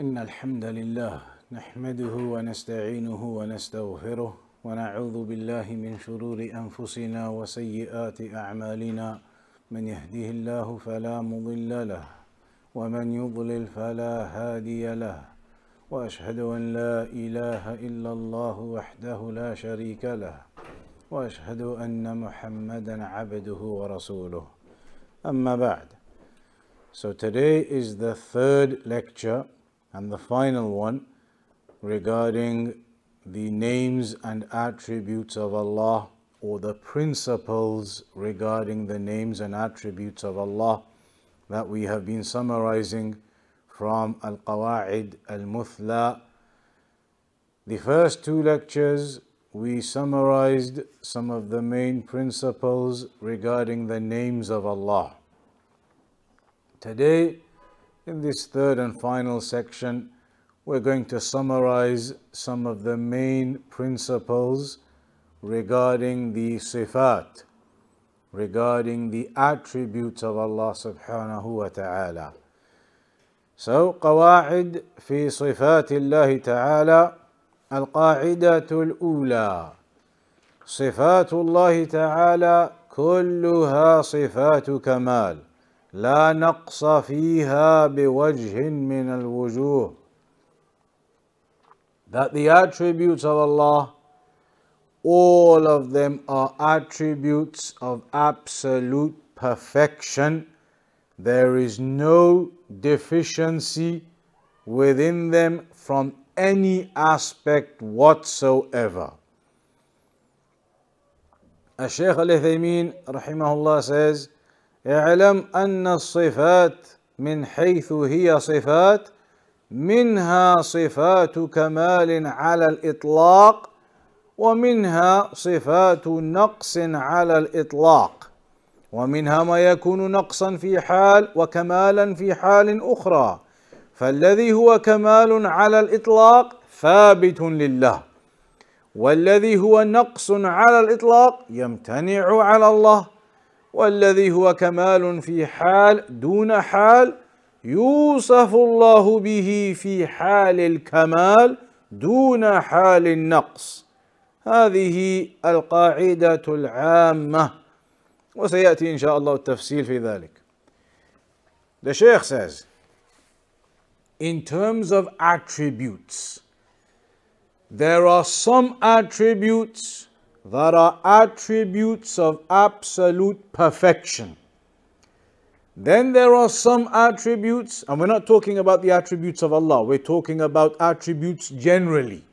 إن الحمد لله نحمده ونستعينه ونستغفره ونعوذ بالله من شرور أنفسنا وسيئات أعمالنا من يهديه الله فلا مضل له ومن يضلل فلا هادي له وأشهد أن لا إله إلا الله وحده لا شريك له وأشهد أن محمدا عبده ورسوله أما بعد So today is the third lecture And the final one regarding the names and attributes of Allah or the principles regarding the names and attributes of Allah that we have been summarizing from Al-Qawa'id Al-Muthla. The first two lectures we summarized some of the main principles regarding the names of Allah. Today in this third and final section, we're going to summarize some of the main principles regarding the sifat, regarding the attributes of Allah subhanahu wa ta'ala. So, قواعد في صفات الله تعالى القاعدة الأولى صفات الله تعالى كلها صفات كمال لا نقص فيها بوجه من الوجوه that the attributes of Allah all of them are attributes of absolute perfection there is no deficiency within them from any aspect whatsoever الشيخ Al-Ithaymin rahimahullah says اعلم أن الصفات من حيث هي صفات منها صفات كمال على الإطلاق ومنها صفات نقص على الإطلاق ومنها ما يكون نقصا في حال وكمالا في حال أخرى فالذي هو كمال على الإطلاق ثابت لله والذي هو نقص على الإطلاق يمتنع على الله والذي هو كمال في حال دون حال يوصف الله به في حال الكمال دون حال النقص هذه القاعده العامه وسياتي ان شاء الله التفصيل في ذلك The Sheikh says, in terms of attributes, there are some attributes That are attributes of absolute perfection. Then there are some attributes, and we're not talking about the attributes of Allah, we're talking about attributes generally.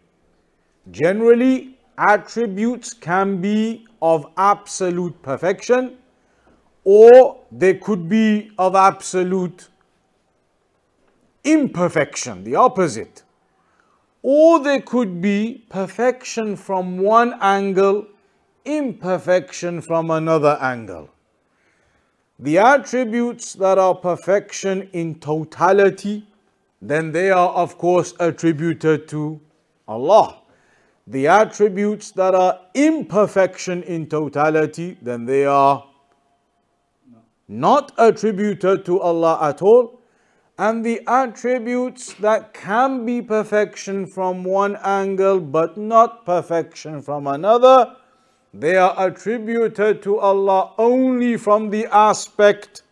Generally, attributes can be of absolute perfection or they could be of absolute imperfection, the opposite or there could be perfection from one angle, imperfection from another angle. The attributes that are perfection in totality, then they are of course attributed to Allah. The attributes that are imperfection in totality, then they are not attributed to Allah at all, and the attributes that can be perfection from one angle but not perfection from another, they are attributed to Allah only from the aspect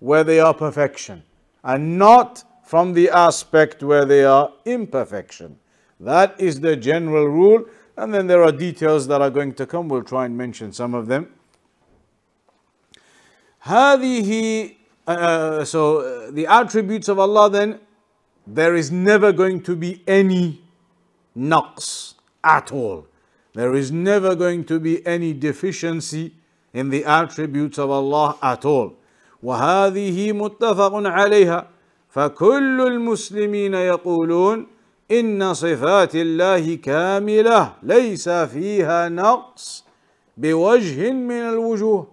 where they are perfection and not from the aspect where they are imperfection. That is the general rule. And then there are details that are going to come. We'll try and mention some of them. هذه uh, so uh, the attributes of Allah then, there is never going to be any naqs at all. There is never going to be any deficiency in the attributes of Allah at all. وهذه متفق عليها فكل المسلمين يقولون إن صفات الله كاملة ليس فيها نقص بوجه من الوجوه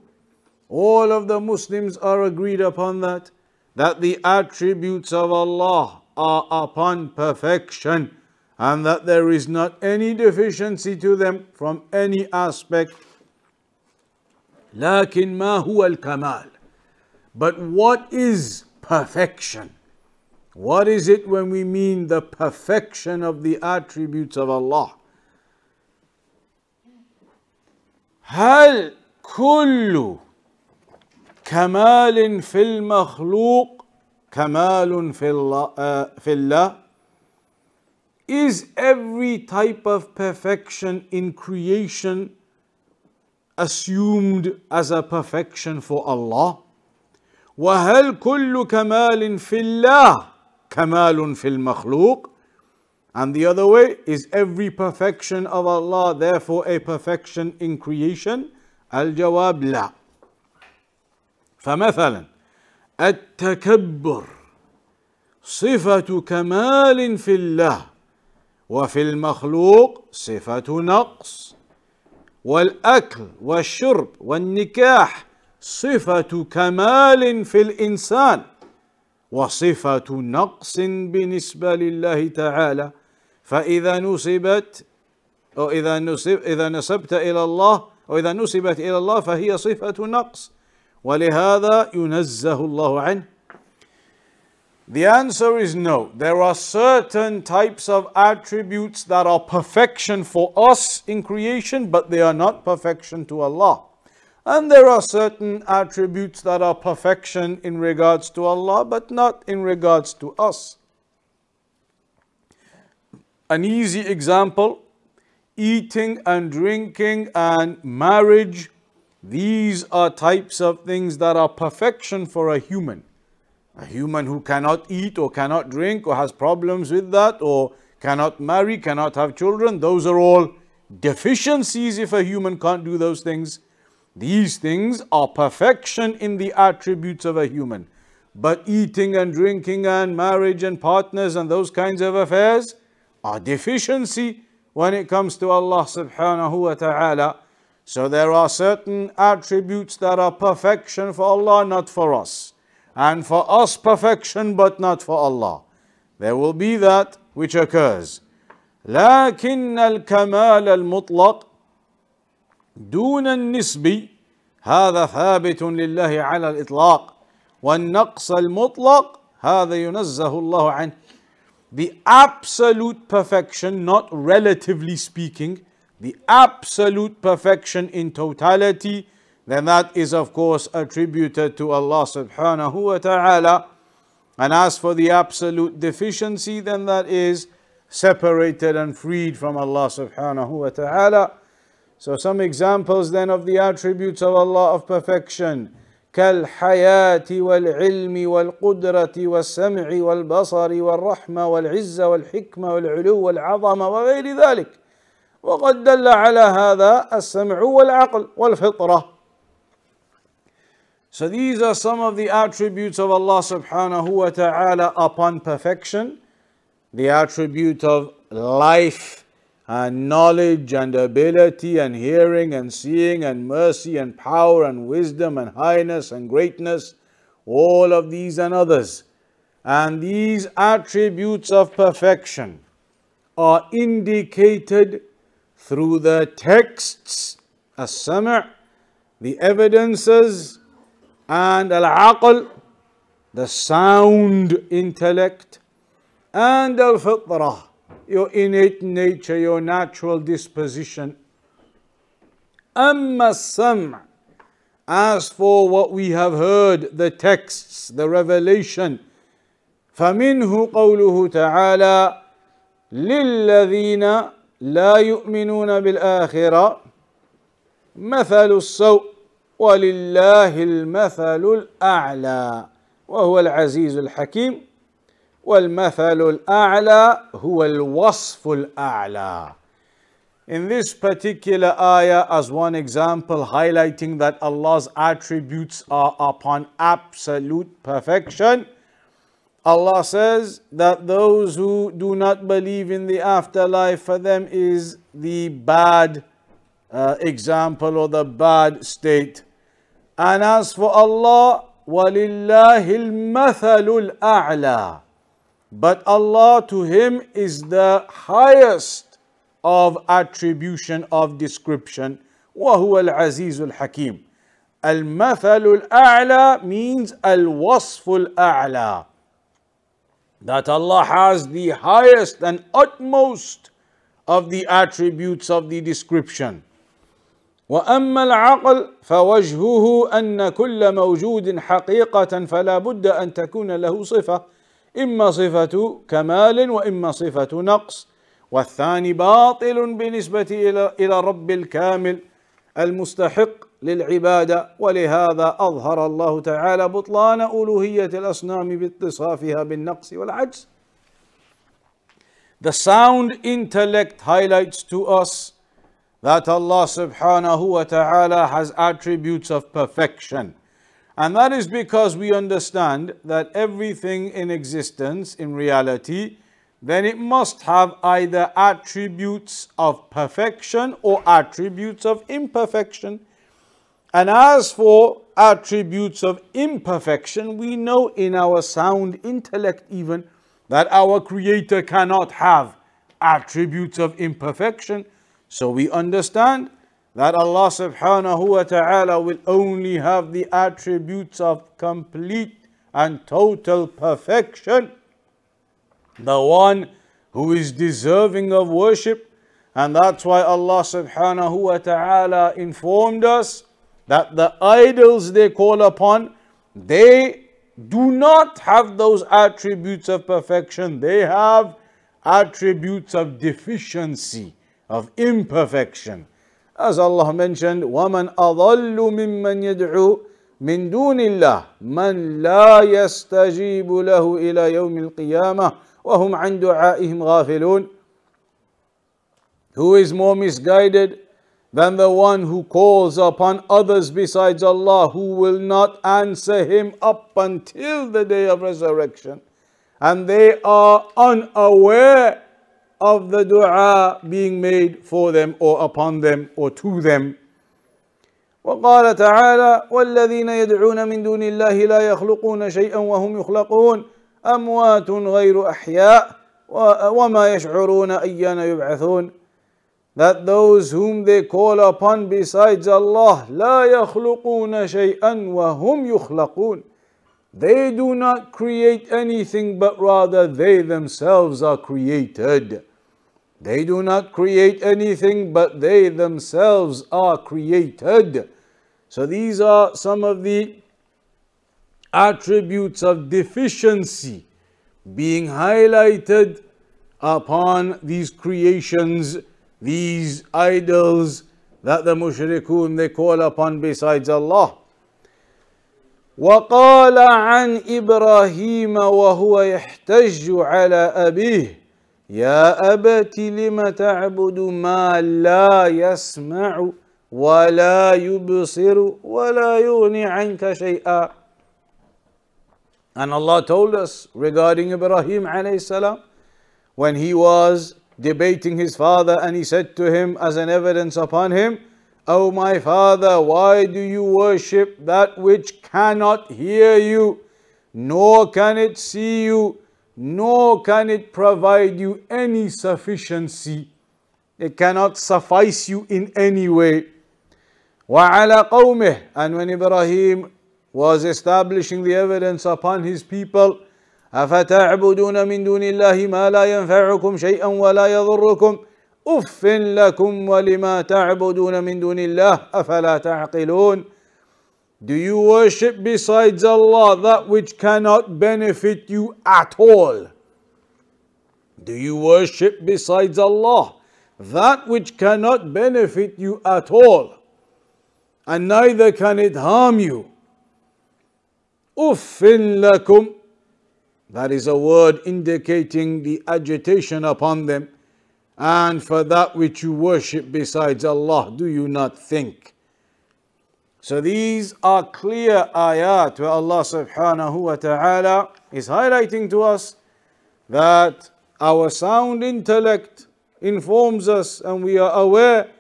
all of the Muslims are agreed upon that, that the attributes of Allah are upon perfection and that there is not any deficiency to them from any aspect. لكن ما هو الكمال But what is perfection? What is it when we mean the perfection of the attributes of Allah? هل كل كمال في المخلوق كمال في الله, في الله is every type of perfection in creation assumed as a perfection for Allah وهل كل كمال في الله كمال في المخلوق and the other way is every perfection of Allah therefore a perfection in creation الجواب لا فمثلا التكبر صفة كمال في الله وفي المخلوق صفة نقص والأكل والشرب والنكاح صفة كمال في الإنسان وصفة نقص بالنسبة لله تعالى فإذا نسبت أو إذا نسب إذا نسبت إلى الله أو إذا نسبت إلى الله فهي صفة نقص وَلِهَذَا يُنَزَّهُ اللَّهُ عَنْهُ The answer is no. There are certain types of attributes that are perfection for us in creation, but they are not perfection to Allah. And there are certain attributes that are perfection in regards to Allah, but not in regards to us. An easy example eating and drinking and marriage these are types of things that are perfection for a human. A human who cannot eat or cannot drink or has problems with that or cannot marry, cannot have children, those are all deficiencies if a human can't do those things. These things are perfection in the attributes of a human. But eating and drinking and marriage and partners and those kinds of affairs are deficiency when it comes to Allah subhanahu wa ta'ala. So there are certain attributes that are perfection for Allah, not for us. And for us, perfection, but not for Allah. There will be that which occurs. لكن الكمال المطلق دون النسبي هذا ثابت لله على الإطلاق والنقص المطلق هذا ينزه الله عنه The absolute perfection, not relatively speaking, the absolute perfection in totality, then that is of course attributed to Allah subhanahu wa ta'ala. And as for the absolute deficiency, then that is separated and freed from Allah subhanahu wa ta'ala. So some examples then of the attributes of Allah of perfection. كالحياة والعلم والقدرة والسمع والبصر والرحمة والعزة والحكمة والعلو والعظمة وغير ذلك. وقد دل على هذا السمع والعقل والفطرة So these are some of the attributes of Allah subhanahu wa ta'ala upon perfection. The attribute of life and knowledge and ability and hearing and seeing and mercy and power and wisdom and highness and greatness. All of these and others. And these attributes of perfection are indicated through the texts, as-sam' the evidences and al-aql the sound intellect and al-fitrah your innate nature your natural disposition amma sam' as for what we have heard the texts the revelation فمنه قوله تعالى للذين لا يؤمنون بالآخرة مثل السوء ولله المثل الأعلى وهو العزيز الحكيم والمثل الأعلى هو الوصف الأعلى In this particular ayah, as one example, highlighting that Allah's attributes are upon absolute perfection, Allah says that those who do not believe in the afterlife for them is the bad uh, example or the bad state. And as for Allah, وَلِلَّهِ الْمَثَلُ الْأَعْلَى But Allah to him is the highest of attribution of description. وَهُوَ الْعَزِيزُ الْحَكِيمُ المثل الأعلى means الوصف الأعلى that Allah has the highest and utmost of the attributes of the description. وأما العقل فوجهه أن كل موجود حقيقة فلا بد أن تكون له صفة إما صفة كمال وإما صفة نقص والثاني باطل بالنسبة إلى إلى رب الكامل المستحق للعباده ولهذا اظهر الله تعالى بطلان الوهيه الاصنام باتصافها بالنقص والعجز. The sound intellect highlights to us that Allah subhanahu wa ta'ala has attributes of perfection. And that is because we understand that everything in existence, in reality, then it must have either attributes of perfection or attributes of imperfection. And as for attributes of imperfection, we know in our sound intellect even that our Creator cannot have attributes of imperfection. So we understand that Allah subhanahu wa ta'ala will only have the attributes of complete and total perfection. The one who is deserving of worship. And that's why Allah subhanahu wa ta'ala informed us that the idols they call upon, they do not have those attributes of perfection. They have attributes of deficiency, of imperfection. As Allah mentioned, وَمَنْ أَضَلُّ مِمَّنْ يَدْعُو مِنْ دُونِ اللَّهِ مَنْ لَا يَسْتَجِيبُ لَهُ إِلَى يَوْمِ الْقِيَامَةِ وَهُمْ عَنْ دُعَائِهِمْ غَافِلُونَ Who is more misguided than the one who calls upon others besides Allah who will not answer him up until the day of resurrection. And they are unaware of the dua being made for them or upon them or to them. وقال تعالى والذين يدعون من دون الله لا يخلقون شيئا وهم يخلقون أموات غير أحياء وما يشعرون أيان يبعثون that those whom they call upon besides Allah, لا يخلقون شيئا وهم يخلقون. They do not create anything, but rather they themselves are created. They do not create anything, but they themselves are created. So these are some of the attributes of deficiency being highlighted upon these creations these idols that the mushrikun they call upon besides Allah. وقال عن إبراهيم وهو يحتج على أبيه يا أبت لم تعبد ما لا يسمع ولا يبصر ولا يغني عنك شيئا And Allah told us regarding Ibrahim alayhi salam when he was debating his father and he said to him as an evidence upon him, O oh my father, why do you worship that which cannot hear you, nor can it see you, nor can it provide you any sufficiency. It cannot suffice you in any way. وَعَلَى قَوْمِهِ And when Ibrahim was establishing the evidence upon his people, افتعبدون من دون الله ما لا ينفعكم شيئا ولا يضركم اف لكم ولما تعبدون من دون الله افلا تعقلون Do you worship besides Allah that which cannot benefit you at all? Do you worship besides Allah that which cannot benefit you at all? And neither can it harm you. Uffin lakum That is a word indicating the agitation upon them. And for that which you worship besides Allah, do you not think? So these are clear ayat where Allah subhanahu wa ta'ala is highlighting to us that our sound intellect informs us and we are aware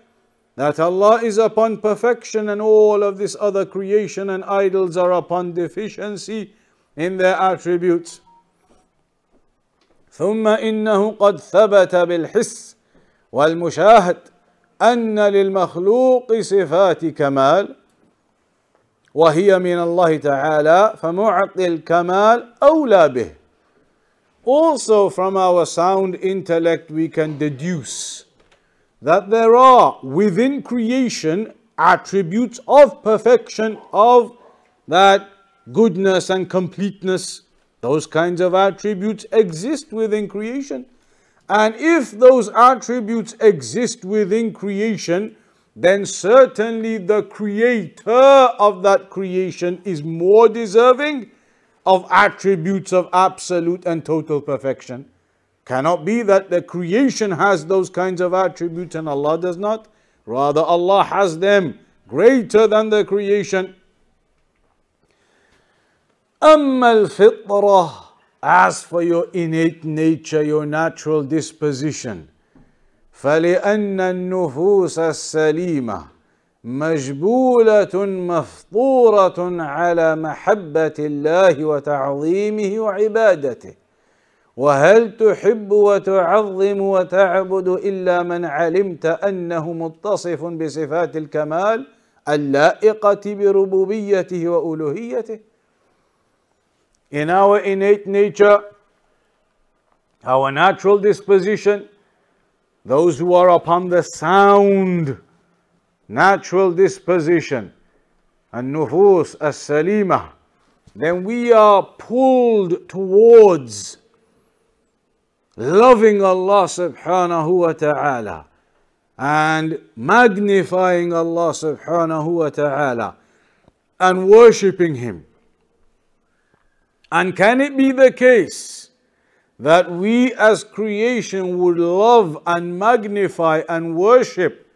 that Allah is upon perfection and all of this other creation and idols are upon deficiency in their attributes. ثم إنه قد ثبت بالحس والمشاهد أن للمخلوق صفات كمال وهي من الله تعالى فمعطي الكمال أولى به Also from our sound intellect we can deduce that there are within creation attributes of perfection, of that goodness and completeness Those kinds of attributes exist within creation. And if those attributes exist within creation, then certainly the creator of that creation is more deserving of attributes of absolute and total perfection. Cannot be that the creation has those kinds of attributes and Allah does not. Rather, Allah has them greater than the creation أما الفطرة as for your innate nature, your natural disposition. فلأن النفوس السليمة مجبولة مفطورة على محبة الله وتعظيمه وعبادته وهل تحب وتعظم وتعبد إلا من علمت أنه متصف بصفات الكمال اللائقة بربوبيته وألوهيته in our innate nature, our natural disposition, those who are upon the sound natural disposition, and nufus as-salima, then we are pulled towards loving Allah subhanahu wa ta'ala and magnifying Allah subhanahu wa ta'ala and worshipping Him. And can it be the case that we as creation would love and magnify and worship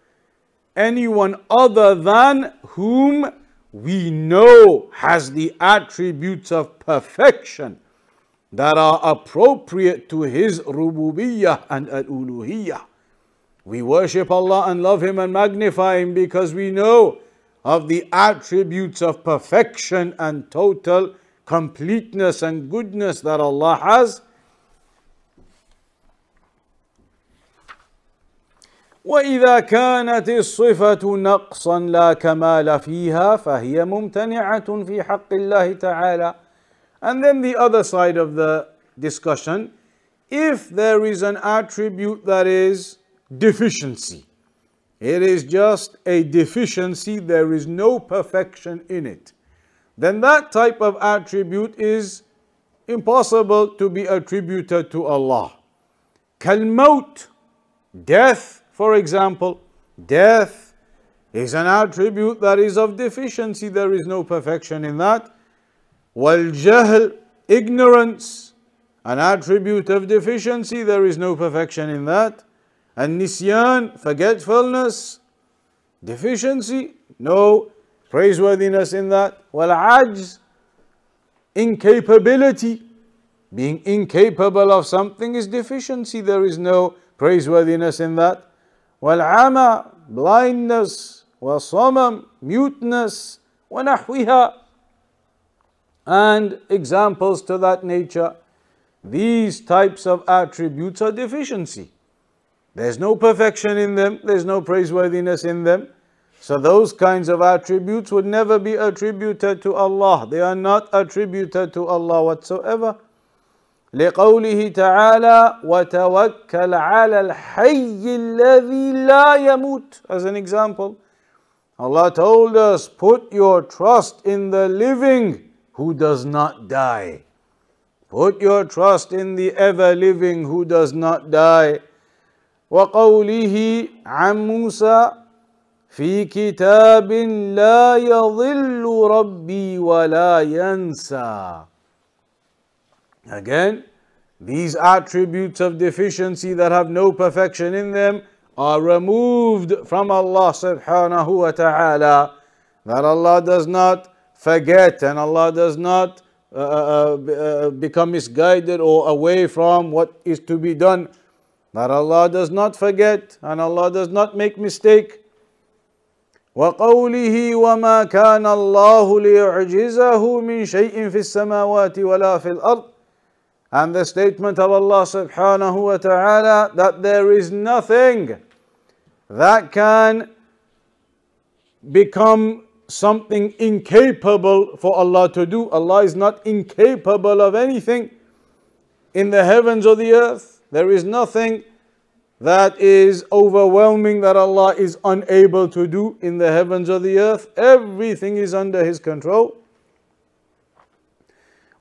anyone other than whom we know has the attributes of perfection that are appropriate to his rububiyyah and al-uluhiyyah. We worship Allah and love him and magnify him because we know of the attributes of perfection and total completeness and goodness that Allah has. وإذا كانت الصفة نقصا لا كمال فيها فهي ممتنعة في حق الله تعالى. And then the other side of the discussion, if there is an attribute that is deficiency, it is just a deficiency, there is no perfection in it then that type of attribute is impossible to be attributed to Allah. Kalmaut, death, for example, death is an attribute that is of deficiency, there is no perfection in that. Wal jahl, ignorance, an attribute of deficiency, there is no perfection in that. And nisyan, forgetfulness, deficiency, no praiseworthiness in that. Well, ajz, incapability. Being incapable of something is deficiency. There is no praiseworthiness in that. Well, ama, blindness. Well, samam, muteness. ونحوها and examples to that nature. These types of attributes are deficiency. There's no perfection in them, there's no praiseworthiness in them. So those kinds of attributes would never be attributed to Allah. They are not attributed to Allah whatsoever. لقوله تعالى وتوكل على الحي الذي لا يموت as an example Allah told us put your trust in the living who does not die put your trust in the ever living who does not die وقوله عن موسى في كتاب لا يضل ربي ولا ينسى Again, these attributes of deficiency that have no perfection in them are removed from Allah subhanahu wa ta'ala. That Allah does not forget and Allah does not uh, uh, uh, uh become misguided or away from what is to be done. That Allah does not forget and Allah does not make mistake. وقوله وما كان الله ليعجزه من شيء في السماوات ولا في الأرض and the statement of Allah subhanahu wa ta'ala that there is nothing that can become something incapable for Allah to do. Allah is not incapable of anything in the heavens or the earth. There is nothing that is overwhelming that Allah is unable to do in the heavens or the earth. Everything is under His control.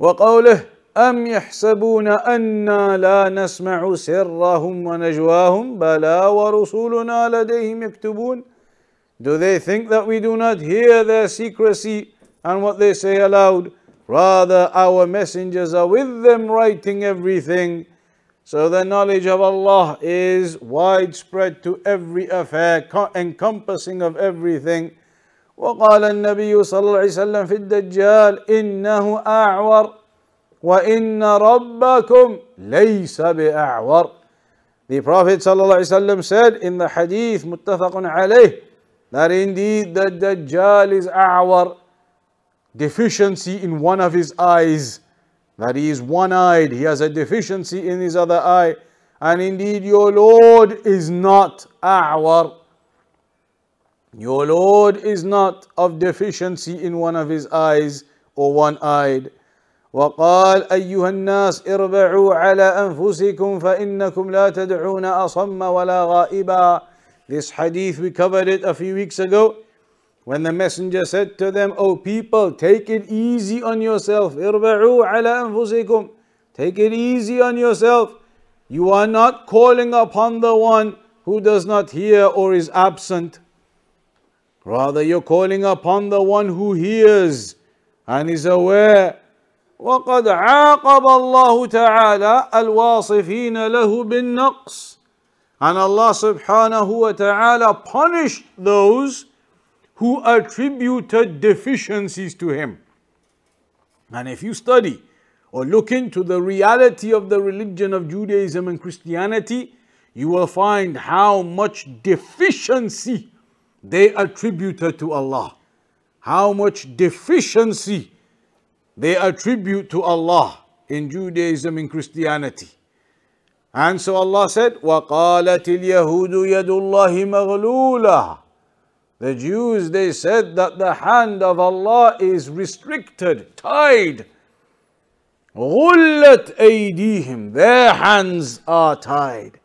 وقوله أم يحسبون أنا لا نسمع سرهم ونجواهم بلى ورسولنا لديهم يكتبون Do they think that we do not hear their secrecy and what they say aloud? Rather, our messengers are with them writing everything. So the knowledge of Allah is widespread to every affair, encompassing of everything. وقال النبي صلى الله عليه وسلم في الدجال إنه أعور وإن ربكم ليس بأعور The Prophet صلى الله عليه وسلم said in the hadith متفق عليه that indeed the Dajjal is أعور deficiency in one of his eyes that he is one-eyed, he has a deficiency in his other eye, and indeed your Lord is not a'war. Your Lord is not of deficiency in one of his eyes or one-eyed. وقال أيها الناس اربعوا على أنفسكم فإنكم لا تدعون أصم ولا غائبا This hadith we covered it a few weeks ago. When the messenger said to them, O people, take it easy on yourself. Take it easy on yourself. You are not calling upon the one who does not hear or is absent. Rather, you're calling upon the one who hears and is aware. وقد عاقب الله تعالى الواصفين له بالنقص and Allah subhanahu wa ta'ala punished those who attributed deficiencies to him. And if you study or look into the reality of the religion of Judaism and Christianity, you will find how much deficiency they attributed to Allah. How much deficiency they attribute to Allah in Judaism and Christianity. And so Allah said, وَقَالَتِ الْيَهُودُ يَدُ اللَّهِ مَغْلُولَةَ." The Jews, they said that the hand of Allah is restricted, tied. غُلَّتْ أَيْدِيهِمْ Their hands are tied.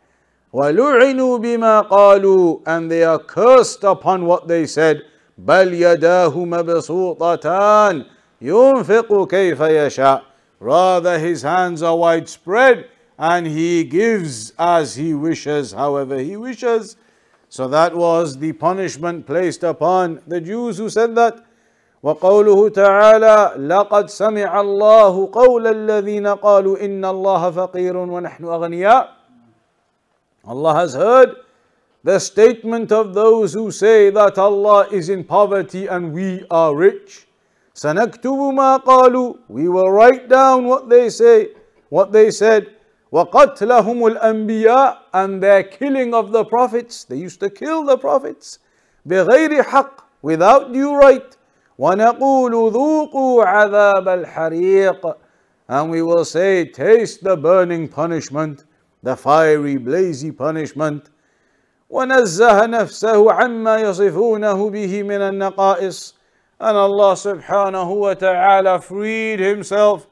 وَلُعِنُوا بِمَا قَالُوا And they are cursed upon what they said. بَلْ يَدَاهُ مَبْسُوطَتَانِ يُنْفِقُ كَيْفَ يَشَاءُ Rather his hands are widespread and he gives as he wishes, however he wishes. So that was the punishment placed upon the Jews who said that. وقوله تعالى لقد سمع الله قول الذين قالوا إن الله فقير ونحن أغنياء Allah has heard the statement of those who say that Allah is in poverty and we are rich. سنكتب ما قالوا We will write down what they say, what they said. وَقَتْلَهُمُ الْأَنْبِيَاءِ And their killing of the prophets, they used to kill the prophets, بِغَيْرِ حَقٍّ Without due right. وَنَقُولُ ذُوقُوا عَذَابَ الْحَرِيقِ And we will say, taste the burning punishment, the fiery, blazy punishment. ونزه نفسه عما يصفونه به من النقائص and Allah subhanahu wa ta'ala freed himself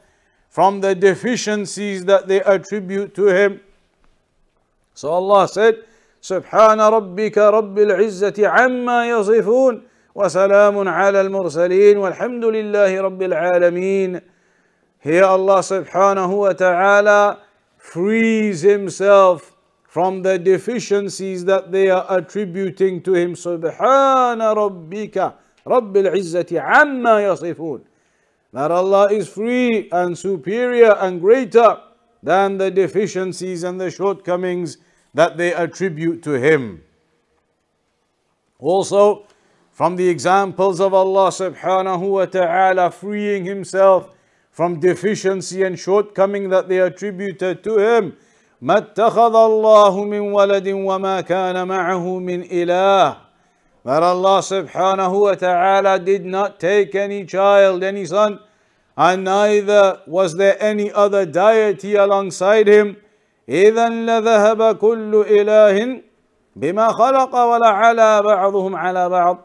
from the deficiencies that they attribute to him. So Allah said, سبحان ربك رب العزة عما يصفون وسلام على المرسلين والحمد لله رب العالمين. Here Allah subhanahu wa ta'ala frees himself from the deficiencies that they are attributing to him. سبحان ربك رب العزة عما يصفون. that Allah is free and superior and greater than the deficiencies and the shortcomings that they attribute to Him. Also, from the examples of Allah subhanahu wa ta'ala freeing Himself from deficiency and shortcoming that they attributed to Him, ما اتخذ الله من ولد وما كان معه من إله that Allah subhanahu wa ta'ala did not take any child, any son, and neither was there any other deity alongside him. إذا لذهب كل إله بما خلق ولعلى بعضهم على بعض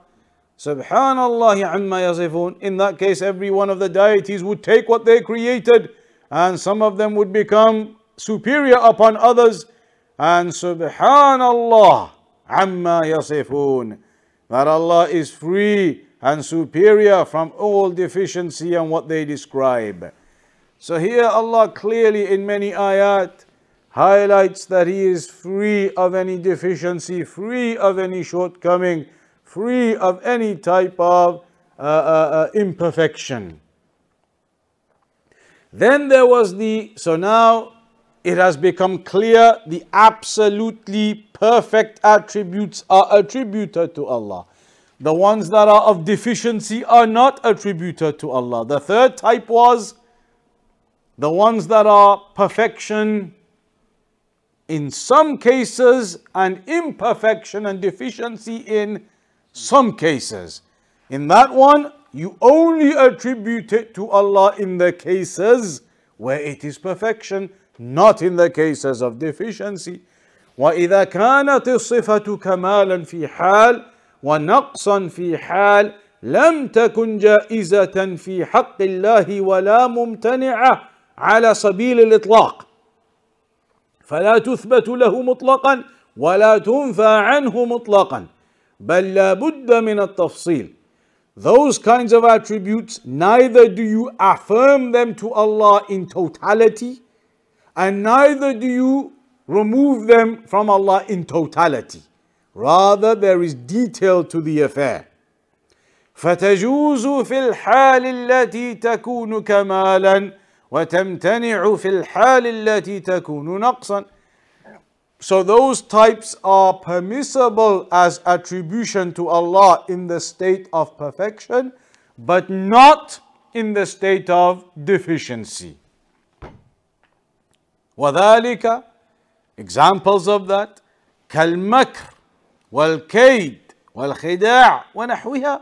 سبحان الله عما يصفون In that case every one of the deities would take what they created and some of them would become superior upon others and subhanallah, amma yasifun that Allah is free and superior from all deficiency and what they describe. So here Allah clearly in many ayat highlights that He is free of any deficiency, free of any shortcoming, free of any type of uh, uh, uh, imperfection. Then there was the, so now it has become clear the absolutely perfect attributes are attributed to Allah. The ones that are of deficiency are not attributed to Allah. The third type was the ones that are perfection in some cases and imperfection and deficiency in some cases. In that one, you only attribute it to Allah in the cases where it is perfection not in the cases of deficiency وإذا كانت الصفة كمالا في حال ونقصا في حال لم تكن جائزة في حق الله ولا ممتنعة على سبيل الإطلاق فلا تثبت له مطلقا ولا تنفى عنه مطلقا بل لا بد من التفصيل Those kinds of attributes neither do you affirm them to Allah in totality and neither do you remove them from Allah in totality. Rather, there is detail to the affair. فتجوز في الحال التي تكون كمالا وتمتنع في الحال التي تكون نقصا. So those types are permissible as attribution to Allah in the state of perfection, but not in the state of deficiency. وذلك examples of that كالمكر والكيد والخداع ونحوها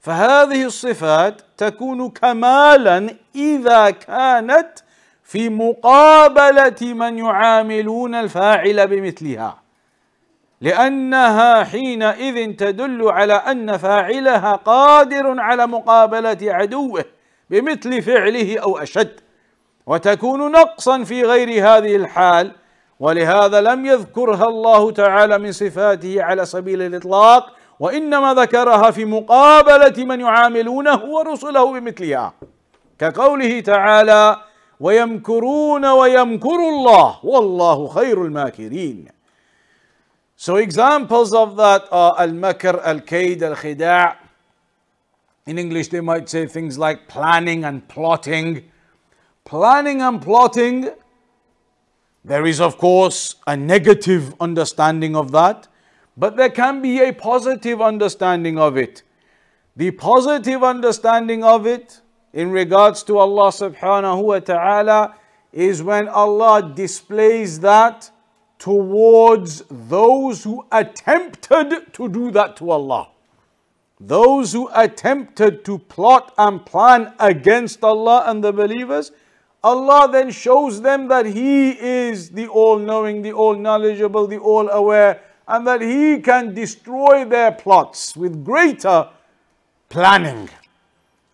فهذه الصفات تكون كمالا اذا كانت في مقابله من يعاملون الفاعل بمثلها لانها حينئذ تدل على ان فاعلها قادر على مقابله عدوه بمثل فعله او اشد وتكون نقصا في غير هذه الحال ولهذا لم يذكرها الله تعالى من صفاته على سبيل الاطلاق وانما ذكرها في مقابله من يعاملونه ورسله بمثلها كقوله تعالى ويمكرون ويمكر الله والله خير الماكرين So examples of that are المكر الكيد الخداع In English they might say things like planning and plotting planning and plotting, there is, of course, a negative understanding of that, but there can be a positive understanding of it. The positive understanding of it in regards to Allah subhanahu wa ta'ala is when Allah displays that towards those who attempted to do that to Allah. Those who attempted to plot and plan against Allah and the believers, Allah then shows them that He is the all knowing, the all knowledgeable, the all aware, and that He can destroy their plots with greater planning.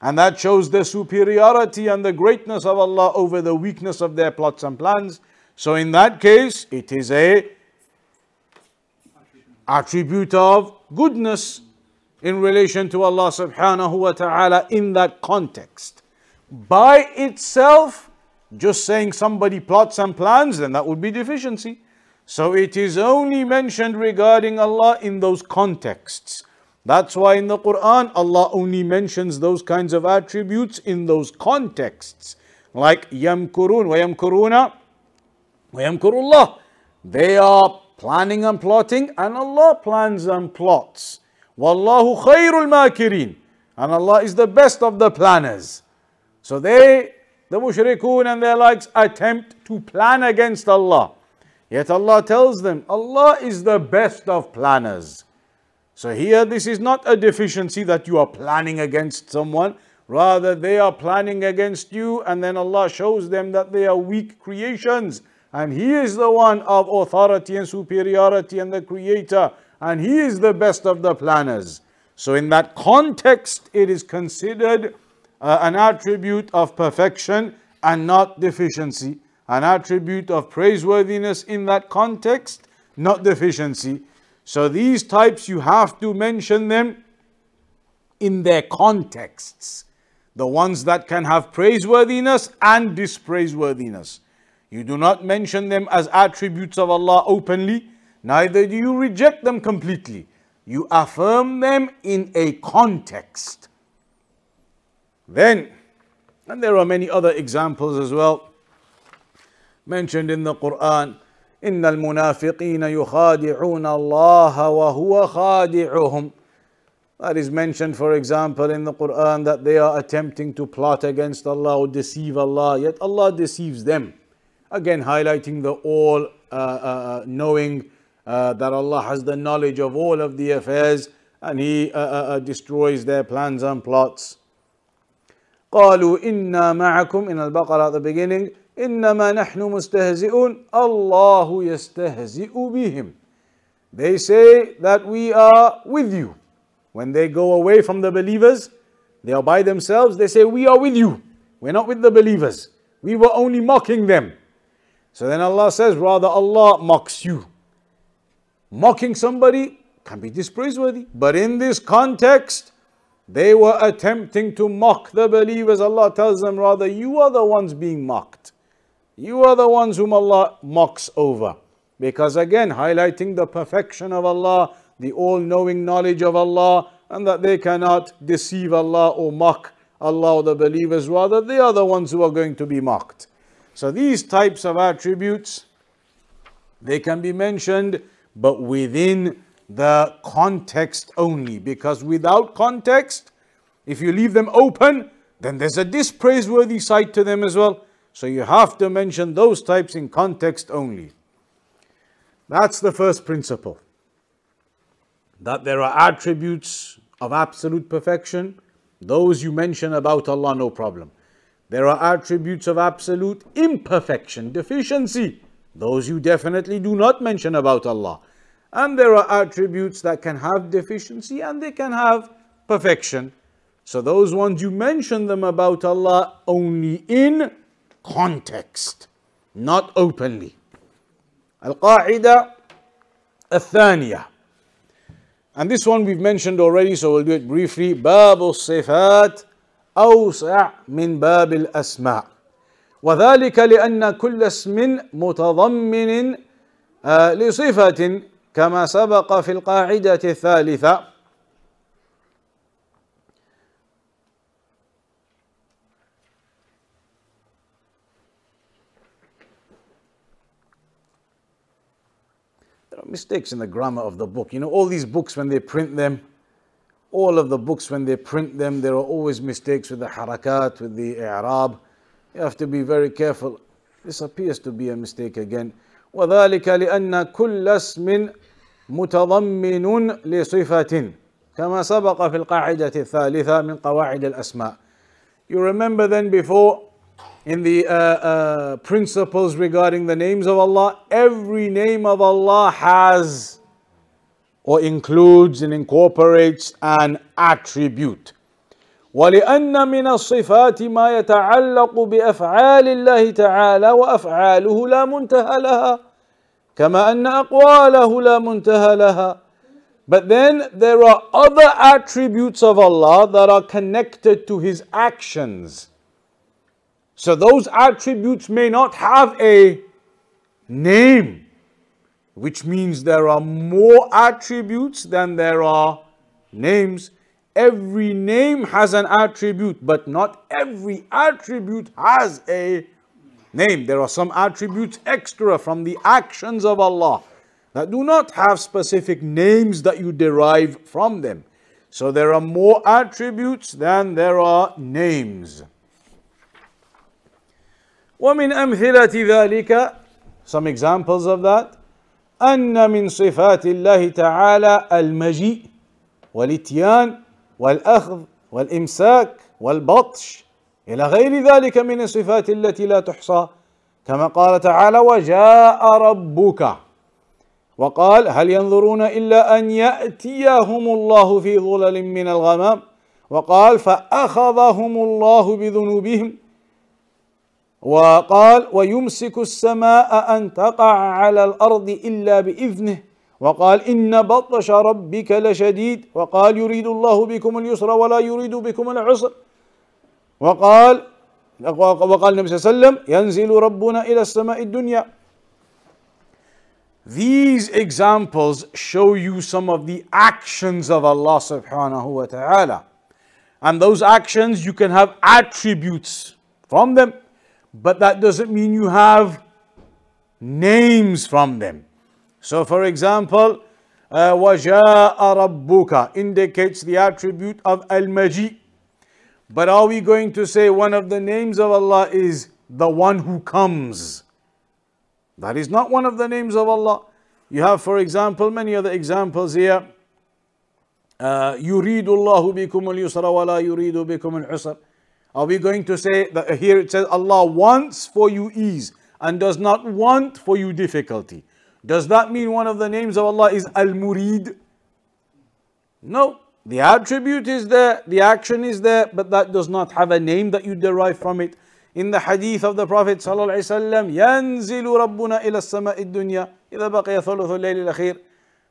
And that shows the superiority and the greatness of Allah over the weakness of their plots and plans. So in that case, it is a attribute of goodness in relation to Allah subhanahu wa ta'ala in that context. By itself, just saying somebody plots and plans, then that would be deficiency. So it is only mentioned regarding Allah in those contexts. That's why in the Quran, Allah only mentions those kinds of attributes in those contexts. Like yamkurun, Wa Yamkurullah. They are planning and plotting, and Allah plans and plots. Wallahu khairul makirin. And Allah is the best of the planners. So they the mushrikun and their likes attempt to plan against Allah. Yet Allah tells them, Allah is the best of planners. So here, this is not a deficiency that you are planning against someone. Rather, they are planning against you, and then Allah shows them that they are weak creations. And He is the one of authority and superiority and the Creator. And He is the best of the planners. So, in that context, it is considered uh, an attribute of perfection and not deficiency. An attribute of praiseworthiness in that context, not deficiency. So these types, you have to mention them in their contexts. The ones that can have praiseworthiness and dispraiseworthiness. You do not mention them as attributes of Allah openly, neither do you reject them completely. You affirm them in a context. Then, and there are many other examples as well mentioned in the Quran. إن المنافقين يخادعون الله وهو خادعهم That is mentioned, for example, in the Quran that they are attempting to plot against Allah or deceive Allah, yet Allah deceives them. Again, highlighting the all uh, uh, uh knowing uh, that Allah has the knowledge of all of the affairs and He uh, uh, destroys their plans and plots. قالوا إنا معكم in البقرة at the beginning إنما نحن مستهزئون الله يستهزئ بهم They say that we are with you. When they go away from the believers, they are by themselves, they say, We are with you. We're not with the believers. We were only mocking them. So then Allah says, Rather, Allah mocks you. Mocking somebody can be dispraiseworthy. But in this context, they were attempting to mock the believers. Allah tells them rather, you are the ones being mocked. You are the ones whom Allah mocks over. Because again, highlighting the perfection of Allah, the all-knowing knowledge of Allah, and that they cannot deceive Allah or mock Allah or the believers. Rather, they are the ones who are going to be mocked. So these types of attributes, they can be mentioned, but within the context only. Because without context, if you leave them open, then there's a dispraiseworthy side to them as well. So you have to mention those types in context only. That's the first principle. That there are attributes of absolute perfection. Those you mention about Allah, no problem. There are attributes of absolute imperfection, deficiency. Those you definitely do not mention about Allah. And there are attributes that can have deficiency and they can have perfection. So those ones you mention them about Allah only in context, not openly. Al-Qaida thaniya And this one we've mentioned already, so we'll do it briefly. باب الصفات أوسع من باب الأسماء وذلك لأن كل اسم متضمن لصفة كما سبق في القاعدة الثالثة There are mistakes in the grammar of the book. You know, all these books when they print them, all of the books when they print them, there are always mistakes with the harakat, with the i'rab. You have to be very careful. This appears to be a mistake again. وذلك لأن كل اسم متضمن لصفة كما سبق في القاعدة الثالثة من قواعد الأسماء. You remember then before in the uh, uh, principles regarding the names of Allah, every name of Allah has or includes and incorporates an attribute. ولأن من الصفات ما يتعلق بأفعال الله تعالى وأفعاله لا منتهى لها. كما أن أقواله لا منتهى لها But then there are other attributes of Allah that are connected to His actions. So those attributes may not have a name, which means there are more attributes than there are names. Every name has an attribute, but not every attribute has a name. There are some attributes extra from the actions of Allah that do not have specific names that you derive from them. So there are more attributes than there are names. ومن أمثلة ذلك some examples of that أن من صفات الله تعالى المجيء والاتيان والأخذ والإمساك والبطش إلى غير ذلك من الصفات التي لا تحصى كما قال تعالى وجاء ربك وقال هل ينظرون إلا أن يأتيهم الله في ظلل من الغمام وقال فأخذهم الله بذنوبهم وقال ويمسك السماء أن تقع على الأرض إلا بإذنه وقال إن بطش ربك لشديد وقال يريد الله بكم اليسر ولا يريد بكم العسر وقال وقال النبي صلى الله عليه وسلم ينزل ربنا إلى السماء الدنيا These examples show you some of the actions of Allah subhanahu wa ta'ala. And those actions, you can have attributes from them, but that doesn't mean you have names from them. So, for example, وَجَاءَ uh, رَبُّكَ indicates the attribute of al Majid. But are we going to say one of the names of Allah is the one who comes? That is not one of the names of Allah. You have, for example, many other examples here. يريد الله بكم اليسر ولا يريد بكم العسر. Are we going to say that uh, here it says Allah wants for you ease and does not want for you difficulty? Does that mean one of the names of Allah is Al Murid? No. The attribute is there, the action is there, but that does not have a name that you derive from it. In the hadith of the Prophet يَنزِلُ رَبُّنَا إِلَى السَّمَاءِ الدُّنْيَا إِذَا بَقِيَ ثُلُثُ اللَّيْلِ الْأَخِيرِ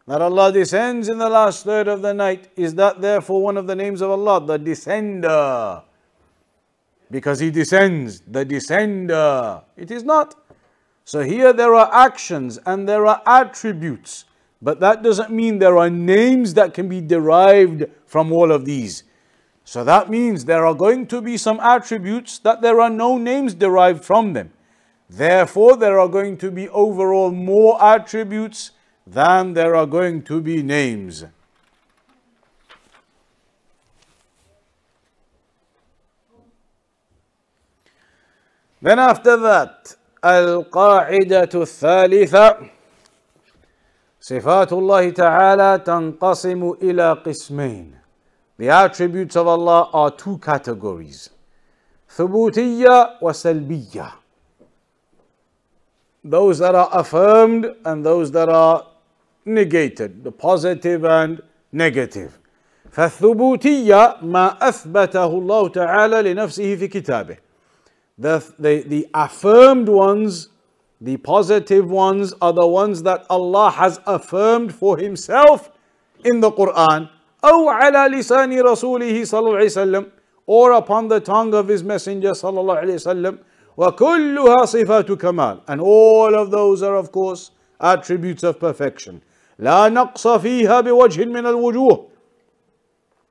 That Allah descends in the last third of the night. Is that therefore one of the names of Allah? The Descender. Because He descends, the Descender. It is not. So here there are actions and there are attributes. But that doesn't mean there are names that can be derived from all of these. So that means there are going to be some attributes that there are no names derived from them. Therefore, there are going to be overall more attributes than there are going to be names. Then after that, القاعدة الثالثة صفات الله تعالى تنقسم إلى قسمين. The attributes of Allah are two categories. ثبوتية وسلبية. Those that are affirmed and those that are negated, the positive and negative. فالثبوتية ما أثبته الله تعالى لنفسه في كتابه. The, the, the affirmed ones The positive ones are the ones that Allah has affirmed for Himself in the Quran. أو على لسان رسوله صلى الله عليه وسلم or upon the tongue of his messenger صلى الله عليه وسلم صفات كمال and all of those are of course attributes of perfection لا نقص فيها بوجه من الوجوه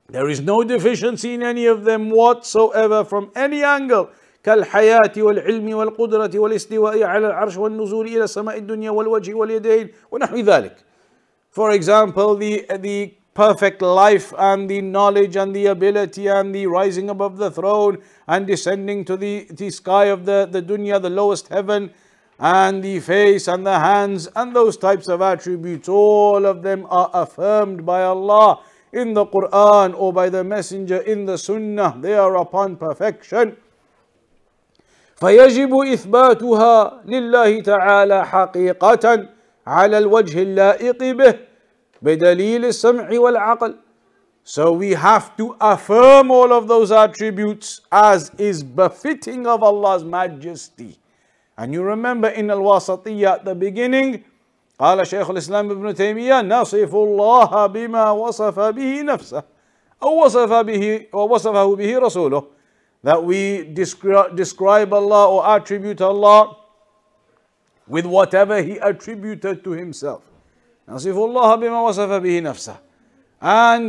There is no deficiency in any of them whatsoever from any angle كالحياة والعلم والقدرة والاستواء على العرش والنزول إلى سماء الدنيا والوجه واليدين ونحو ذلك. For example, the, the perfect life and the knowledge and the ability and the rising above the throne and descending to the, the sky of the, the dunya, the lowest heaven and the face and the hands and those types of attributes, all of them are affirmed by Allah in the Quran or by the messenger in the sunnah. They are upon perfection. فيجب إثباتها لله تعالى حقيقة على الوجه اللائق به بدليل السمع والعقل. So we have to affirm all of those attributes as is befitting of Allah's majesty. And you remember in al-wasatiyya at the beginning, قال شيخ الإسلام ابن تيمية نصف الله بما وصف به نفسه أو وصف به ووصفه به رسوله that we descri describe Allah or attribute Allah with whatever He attributed to Himself. And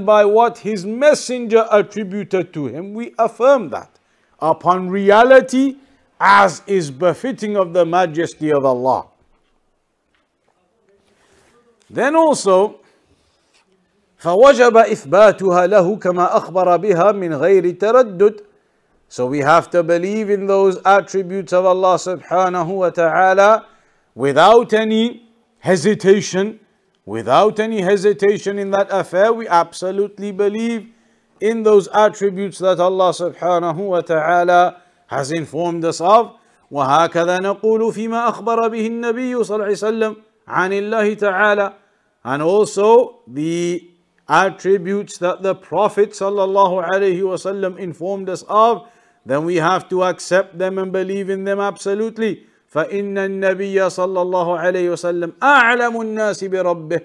by what His messenger attributed to Him, we affirm that upon reality as is befitting of the majesty of Allah. Then also, فوجب إثباتها له كما أخبر بها من غير تردد so we have to believe in those attributes of Allah subhanahu wa ta'ala without any hesitation. Without any hesitation in that affair, we absolutely believe in those attributes that Allah subhanahu wa ta'ala has informed us of. وهكذا نقول فيما أخبر به النبي صلى الله عليه وسلم عن الله تعالى and also the attributes that the Prophet sallallahu alaihi wasallam informed us of then we have to accept them and believe in them absolutely. فإن النبي صلى الله عليه وسلم أعلم الناس بربه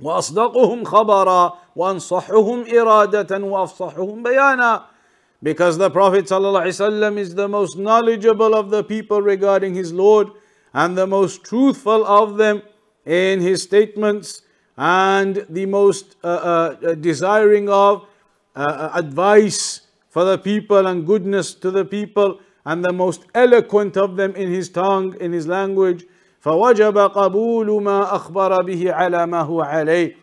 وأصدقهم خبرا وأنصحهم إرادة وأفصحهم بيانا Because the Prophet ﷺ is the most knowledgeable of the people regarding his Lord and the most truthful of them in his statements and the most uh, uh, uh desiring of uh, uh advice for the people and goodness to the people and the most eloquent of them in his tongue, in his language. فَوَجَبَ قَبُولُ مَا أَخْبَرَ بِهِ عَلَى مَا هُوَ عَلَيْهِ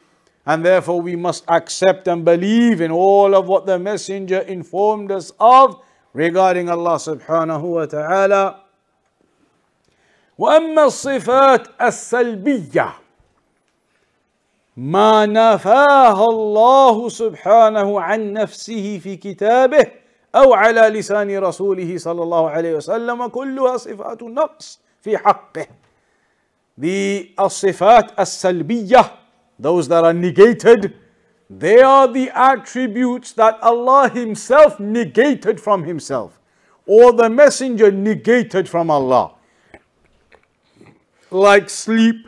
And therefore we must accept and believe in all of what the messenger informed us of regarding Allah subhanahu wa ta'ala. وأما الصفات السلبية ما نفاه الله سبحانه عن نفسه في كتابه او على لسان رسوله صلى الله عليه وسلم كلها صفات نقص في حقه. The الصفات السلبيه those that are negated they are the attributes that Allah himself negated from himself or the messenger negated from Allah like sleep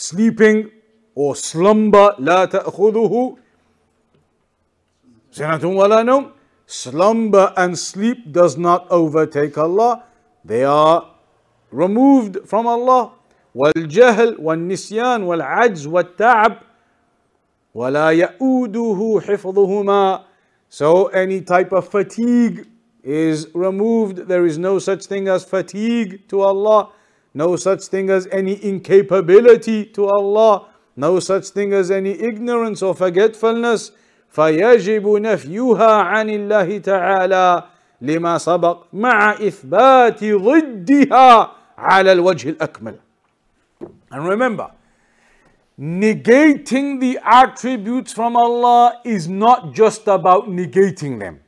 sleeping or slumber لا تأخذه سنة ولا نوم slumber and sleep does not overtake Allah they are removed from Allah والجهل والنسيان والعجز والتعب ولا يؤوده حفظهما so any type of fatigue is removed there is no such thing as fatigue to Allah no such thing as any incapability to Allah. No such thing as any ignorance or forgetfulness. فيجب نفيها عن الله تعالى لما سبق مع إثبات ضدها على الوجه الأكمل. And remember, negating the attributes from Allah is not just about negating them.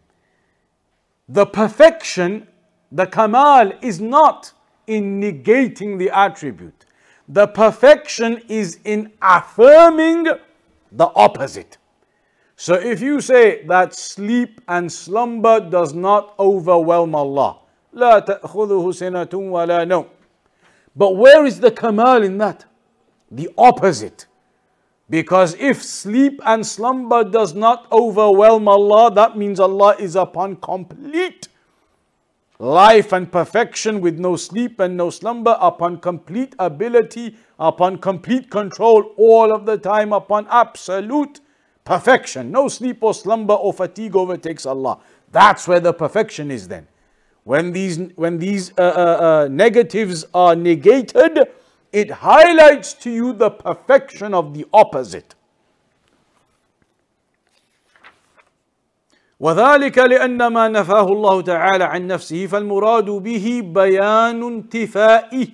The perfection, the kamal, is not in negating the attribute. The perfection is in affirming the opposite. So if you say that sleep and slumber does not overwhelm Allah, لا تأخذه سنة ولا نوم. But where is the kamal in that? The opposite. Because if sleep and slumber does not overwhelm Allah, that means Allah is upon complete life and perfection with no sleep and no slumber, upon complete ability, upon complete control all of the time, upon absolute perfection. No sleep or slumber or fatigue overtakes Allah. That's where the perfection is then. When these, when these uh, uh, uh, negatives are negated, it highlights to you the perfection of the opposite. وذلك لأن ما نفاه الله تعالى عن نفسه فالمراد به بيان انتفائه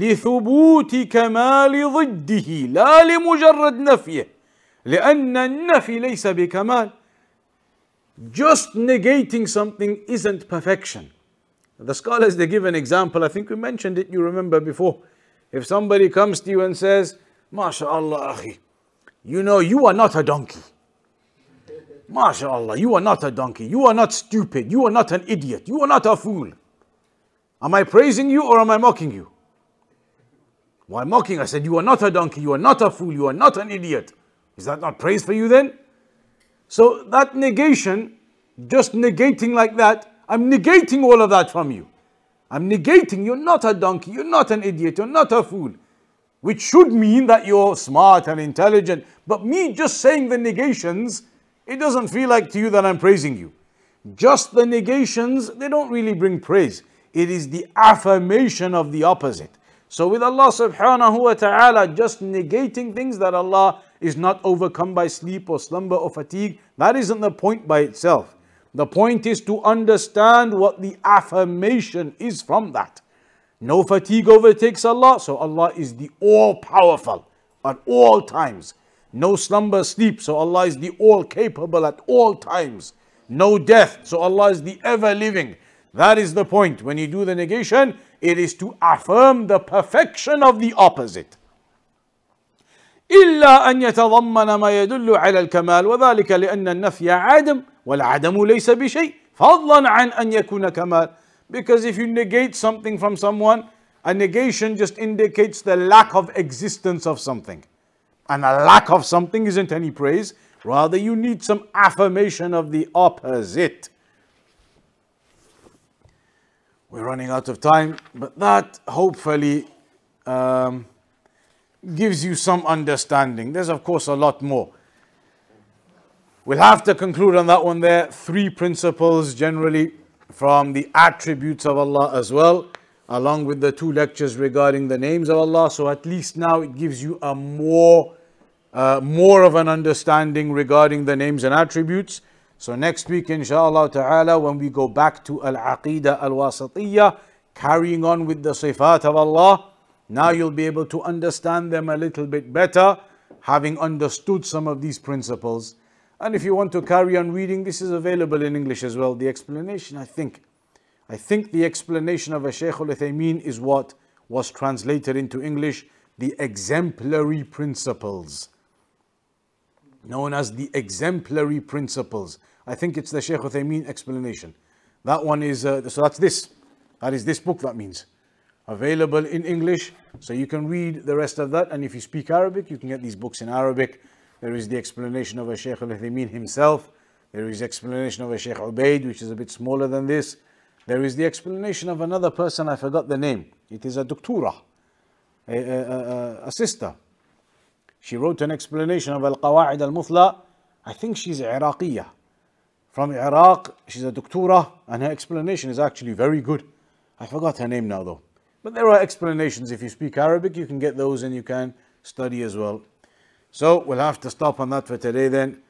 لثبوت كمال ضده لا لمجرد نفيه لأن النفي ليس بكمال just negating something isn't perfection the scholars they give an example I think we mentioned it you remember before if somebody comes to you and says "MashaAllah, akhi you know you are not a donkey MashaAllah, you are not a donkey. You are not stupid. You are not an idiot. You are not a fool. Am I praising you or am I mocking you? Why mocking? I said, You are not a donkey. You are not a fool. You are not an idiot. Is that not praise for you then? So that negation, just negating like that, I'm negating all of that from you. I'm negating you're not a donkey, you're not an idiot, you're not a fool. Which should mean that you're smart and intelligent. But me just saying the negations it doesn't feel like to you that I'm praising you. Just the negations, they don't really bring praise. It is the affirmation of the opposite. So with Allah subhanahu wa ta'ala just negating things that Allah is not overcome by sleep or slumber or fatigue, that isn't the point by itself. The point is to understand what the affirmation is from that. No fatigue overtakes Allah, so Allah is the all powerful at all times. No slumber, sleep. So Allah is the all capable at all times. No death. So Allah is the ever living. That is the point. When you do the negation, it is to affirm the perfection of the opposite. إلا أن يتضمن ما يدل على الكمال وذلك لأن النفي عدم والعدم ليس بشيء فضلا عن أن يكون كمال because if you negate something from someone a negation just indicates the lack of existence of something and a lack of something isn't any praise. Rather, you need some affirmation of the opposite. We're running out of time, but that hopefully um, gives you some understanding. There's, of course, a lot more. We'll have to conclude on that one there. Three principles generally from the attributes of Allah as well, along with the two lectures regarding the names of Allah. So at least now it gives you a more uh, more of an understanding regarding the names and attributes. So next week, inshaAllah ta'ala, when we go back to Al-Aqidah Al-Wasatiyah, carrying on with the sifat of Allah, now you'll be able to understand them a little bit better, having understood some of these principles. And if you want to carry on reading, this is available in English as well. The explanation, I think, I think the explanation of a Shaykh al-Uthaymeen is what was translated into English, the exemplary principles known as the exemplary principles. I think it's the Sheikh Uthaymeen explanation. That one is, uh, so that's this. That is this book, that means. Available in English, so you can read the rest of that. And if you speak Arabic, you can get these books in Arabic. There is the explanation of a Sheikh Al-Uthaymeen himself. There is explanation of a Sheikh Ubaid, which is a bit smaller than this. There is the explanation of another person, I forgot the name. It is a doctora, a, a, a, a sister. She wrote an explanation of Al-Qawaid Al-Muthla. I think she's Iraqiya. From Iraq, she's a doctora, and her explanation is actually very good. I forgot her name now though. But there are explanations. If you speak Arabic, you can get those and you can study as well. So we'll have to stop on that for today then.